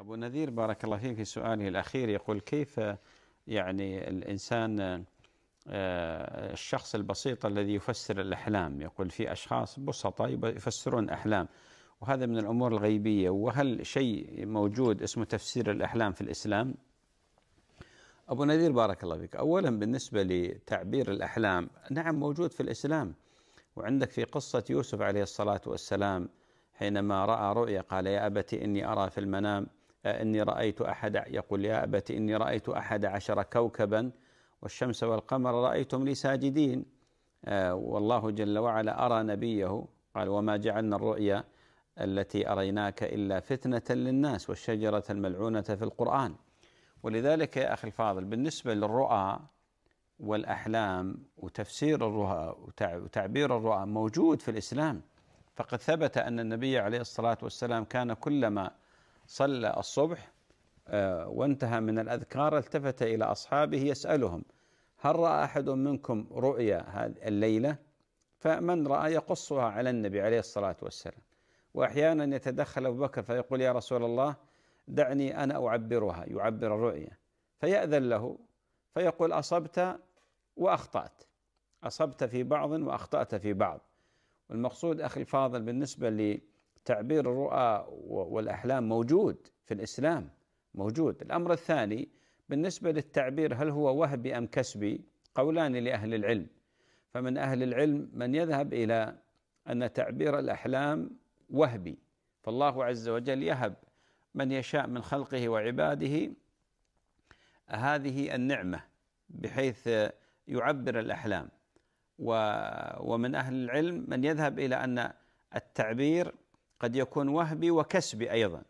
أبو نذير بارك الله فيك في سؤاله الأخير يقول كيف يعني الإنسان آه، الشخص البسيط الذي يفسر الأحلام يقول في أشخاص بسطة يفسرون أحلام وهذا من الأمور الغيبية وهل شيء موجود اسمه تفسير الأحلام في الإسلام أبو نذير بارك الله فيك أولا بالنسبة لتعبير الأحلام نعم موجود في الإسلام وعندك في قصة يوسف عليه الصلاة والسلام حينما رأى رؤيا قال يا أبتي إني أرى في المنام آه، إني رأيت أحد يقول يا أبت إني رأيت أحد عشر كوكبا والشمس والقمر رأيتم لي ساجدين آه، والله جل وعلا أرى نبيه قال وما جعلنا الرؤيا التي أريناك إلا فتنة للناس والشجرة الملعونة في القرآن ولذلك يا أخي الفاضل بالنسبة للرؤى والأحلام وتفسير الرؤى وتعبير الرؤى موجود في الإسلام فقد ثبت أن النبي عليه الصلاة والسلام كان كلما صلى الصبح آه، وانتهى من الأذكار التفت إلى أصحابه يسألهم هل رأى أحد منكم رؤيا الليلة فمن رأى يقصها على النبي عليه الصلاة والسلام وأحيانا يتدخل أبو بكر فيقول يا رسول الله دعني أنا أعبرها يعبر الرؤيا فيأذن له فيقول أصبت وأخطأت أصبت في بعض وأخطأت في بعض والمقصود أخي الفاضل بالنسبة تعبير الرؤى والاحلام موجود في الاسلام موجود الامر الثاني بالنسبه للتعبير هل هو وهبي ام كسبي قولان لاهل العلم فمن اهل العلم من يذهب الى ان تعبير الاحلام وهبي فالله عز وجل يهب من يشاء من خلقه وعباده هذه النعمه بحيث يعبر الاحلام ومن اهل العلم من يذهب الى ان التعبير قد يكون وهبي وكسبي ايضا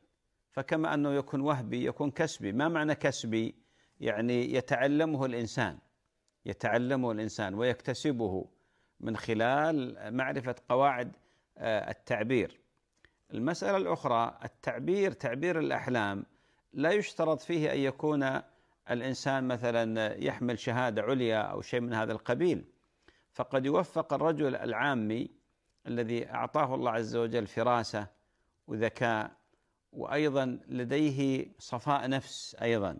فكما انه يكون وهبي يكون كسبي ما معنى كسبي يعني يتعلمه الانسان يتعلمه الانسان ويكتسبه من خلال معرفه قواعد آه، التعبير المساله الاخرى التعبير تعبير الاحلام لا يشترط فيه ان يكون الانسان مثلا يحمل شهاده عليا او شيء من هذا القبيل فقد يوفق الرجل العامي الذي اعطاه الله عز وجل فراسه وذكاء وايضا لديه صفاء نفس ايضا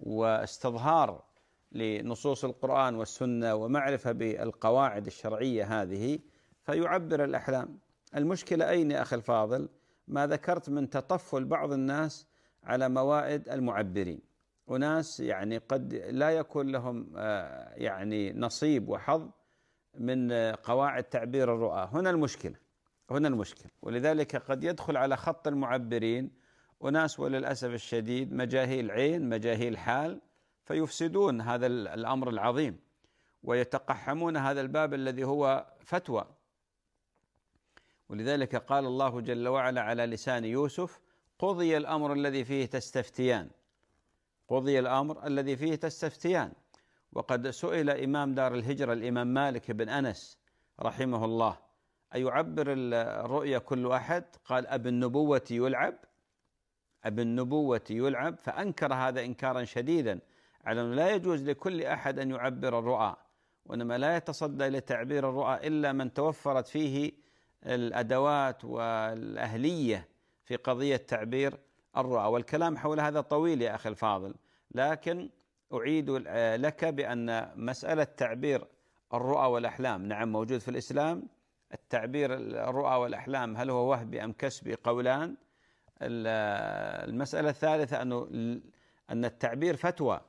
واستظهار لنصوص القران والسنه ومعرفه بالقواعد الشرعيه هذه فيعبر الاحلام المشكله اين يا اخي الفاضل ما ذكرت من تطفل بعض الناس على موائد المعبرين أناس يعني قد لا يكون لهم آه، يعني نصيب وحظ من آه، قواعد تعبير الرؤى هنا المشكلة هنا المشكلة ولذلك قد يدخل على خط المعبرين أناس وللأسف الشديد مجاهيل عين مجاهيل حال فيفسدون هذا الأمر العظيم ويتقحمون هذا الباب الذي هو فتوى ولذلك قال الله جل وعلا على لسان يوسف قضي الأمر الذي فيه تستفتيان قضي الأمر الذي فيه تستفتيان وقد سئل إمام دار الهجرة الإمام مالك بن أنس رحمه الله أيعبر الرؤيا كل أحد قال أب النبوة يلعب أب النبوة يلعب فأنكر هذا إنكارا شديدا على أنه لا يجوز لكل أحد أن يعبر الرؤى وإنما لا يتصدى لتعبير الرؤى إلا من توفرت فيه الأدوات والأهلية في قضية تعبير الرؤى والكلام حول هذا طويل يا أخي الفاضل لكن أعيد آه، لك بأن مسألة تعبير الرؤى والأحلام نعم موجود في الإسلام التعبير الرؤى والأحلام هل هو وهبي أم كسبي قولان آه، المسألة الثالثة أنه أن التعبير فتوى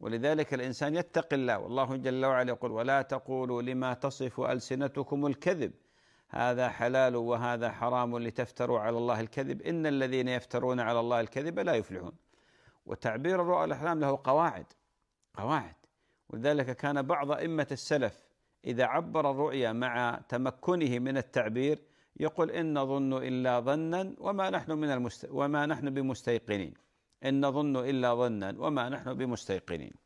ولذلك الإنسان يتقي الله والله جل وعلا يقول ولا تقولوا لما تصف ألسنتكم الكذب هذا حلال وهذا حرام لتفتروا على الله الكذب إن الذين يفترون على الله الكذب لا يفلحون وتعبير الرؤى والأحلام له قواعد قواعد ولذلك كان بعض أئمة السلف إذا عبر الرؤيا مع تمكنه من التعبير يقول إن نظن إلا ظنا وما نحن من المست... وما نحن بمستيقنين إن نظن إلا ظنا وما نحن بمستيقنين